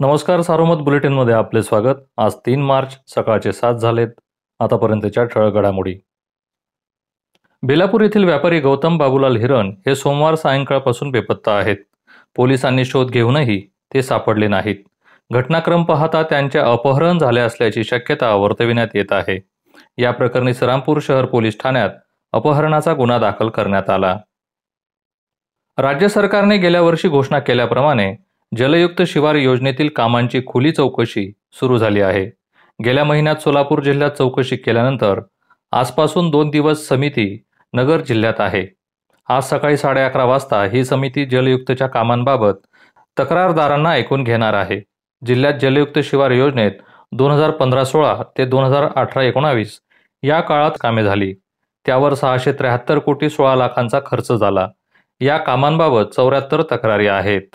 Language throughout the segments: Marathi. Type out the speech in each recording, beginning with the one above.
नमस्कार सारोमत बुलेटिनमध्ये आपले स्वागत आज तीन मार्च सकाळचे सात झालेत आतापर्यंतच्या ठळक घडामोडी बेलापूर येथील व्यापारी गौतम बाबूलाल हिरण हे सोमवार सायंकाळपासून बेपत्ता आहेत पोलिसांनी शोध घेऊनही ते सापडले नाहीत घटनाक्रम पाहता त्यांचे अपहरण झाले असल्याची शक्यता वर्तविण्यात येत आहे या प्रकरणी सरामपूर शहर पोलीस ठाण्यात अपहरणाचा गुन्हा दाखल करण्यात आला राज्य सरकारने गेल्या वर्षी घोषणा केल्याप्रमाणे जलयुक्त शिवार योजनेतील कामांची खुली चौकशी सुरू झाली आहे गेल्या महिन्यात सोलापूर जिल्ह्यात चौकशी केल्यानंतर आजपासून दोन दिवस समिती नगर जिल्ह्यात आहे आज सकाळी साडे अकरा वाजता ही समिती जलयुक्तच्या कामांबाबत तक्रारदारांना ऐकून घेणार आहे जिल्ह्यात जलयुक्त शिवार योजनेत दोन हजार पंधरा सोळा ते दोन हजार अठरा एकोणावीस या काळात कामे झाली त्यावर सहाशे त्र्याहत्तर कोटी सोळा लाखांचा खर्च झाला या कामांबाबत चौऱ्याहत्तर तक्रारी आहेत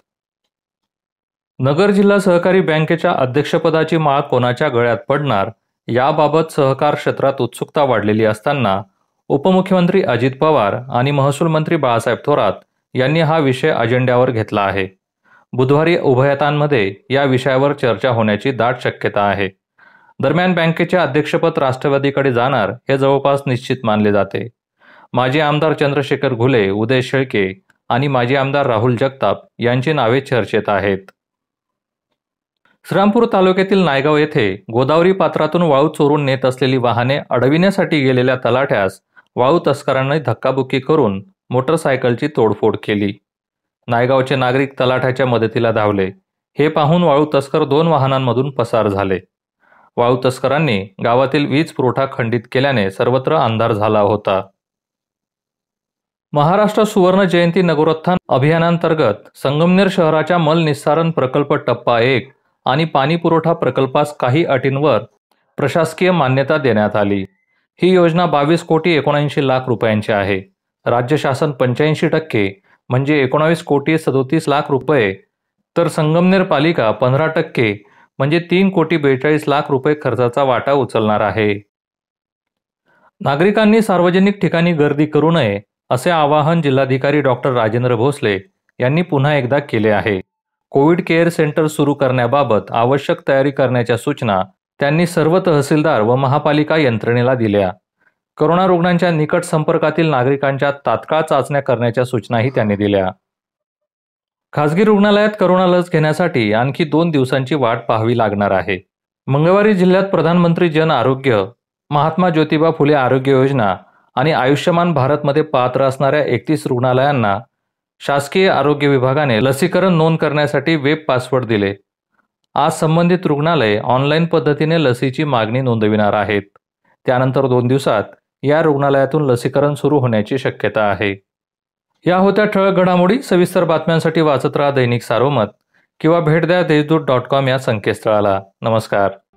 नगर जिल्हा सहकारी बँकेच्या अध्यक्षपदाची माळ कोणाच्या गळ्यात पडणार याबाबत सहकार क्षेत्रात उत्सुकता वाढलेली असताना उपमुख्यमंत्री अजित पवार आणि महसूल मंत्री बाळासाहेब थोरात यांनी हा विषय अजेंड्यावर घेतला आहे बुधवारी उभयतांमध्ये या विषयावर चर्चा होण्याची दाट शक्यता आहे दरम्यान बँकेचे अध्यक्षपद राष्ट्रवादीकडे जाणार हे जवळपास निश्चित मानले जाते माजी आमदार चंद्रशेखर घुले उदय शेळके आणि माजी आमदार राहुल जगताप यांची नावे चर्चेत आहेत श्रीरामपूर तालुक्यातील नायगाव येथे गोदावरी पात्रातून वाळू चोरून नेत असलेली वाहने अडविण्यासाठी गेलेल्या तलाठ्यास वाळू तस्करांनी धक्काबुक्की करून मोटरसायकलची तोडफोड केली नायगावचे नागरिक तलाठ्याच्या मदतीला धावले हे पाहून वाळू तस्कर दोन वाहनांमधून पसार झाले वाळू तस्करांनी गावातील वीज पुरवठा खंडित केल्याने सर्वत्र अंधार झाला होता महाराष्ट्र सुवर्ण जयंती नगरोत्थान अभियानांतर्गत संगमनेर शहराच्या मल प्रकल्प टप्पा एक आणि पाणी पुरवठा प्रकल्पास काही अटींवर प्रशासकीय मान्यता देण्यात आली ही योजना बावीस कोटी एकोणऐंशी लाख रुपयांची आहे राज्य शासन पंच्याऐंशी टक्के म्हणजे एकोणावीस कोटी सदोतीस लाख रुपये तर संगमनेर पालिका पंधरा टक्के म्हणजे तीन कोटी बेचाळीस लाख रुपये खर्चाचा वाटा उचलणार आहे नागरिकांनी सार्वजनिक ठिकाणी गर्दी करू नये असे आवाहन जिल्हाधिकारी डॉक्टर राजेंद्र भोसले यांनी पुन्हा एकदा केले आहे कोविड केअर सेंटर सुरू करण्याबाबत आवश्यक तयारी करण्याच्या सूचना त्यांनी सर्व तहसीलदार व महापालिका यंत्रणेला दिल्या करोना रुग्णांच्या निकट संपर्कातील नागरिकांच्या तात्काळ चाचण्या करण्याच्या सूचनाही त्यांनी दिल्या खासगी रुग्णालयात करोना लस घेण्यासाठी आणखी दोन दिवसांची वाट पाहावी लागणार आहे मंगळवारी जिल्ह्यात प्रधानमंत्री जन आरोग्य महात्मा ज्योतिबा फुले आरोग्य योजना आणि आयुष्यमान भारतमध्ये पात्र असणाऱ्या एकतीस रुग्णालयांना शासकीय आरोग्य विभागाने लसीकरण नोंद करण्यासाठी वेब पासवर्ड दिले आज संबंधित रुग्णालय ऑनलाईन पद्धतीने लसीची मागणी नोंदविणार आहेत त्यानंतर दोन दिवसात या रुग्णालयातून लसीकरण सुरू होण्याची शक्यता आहे या होत्या ठळक घडामोडी सविस्तर बातम्यांसाठी वाचत राहा दैनिक सारोमत किंवा भेट द्या देशदूत डॉट कॉम या संकेतस्थळाला नमस्कार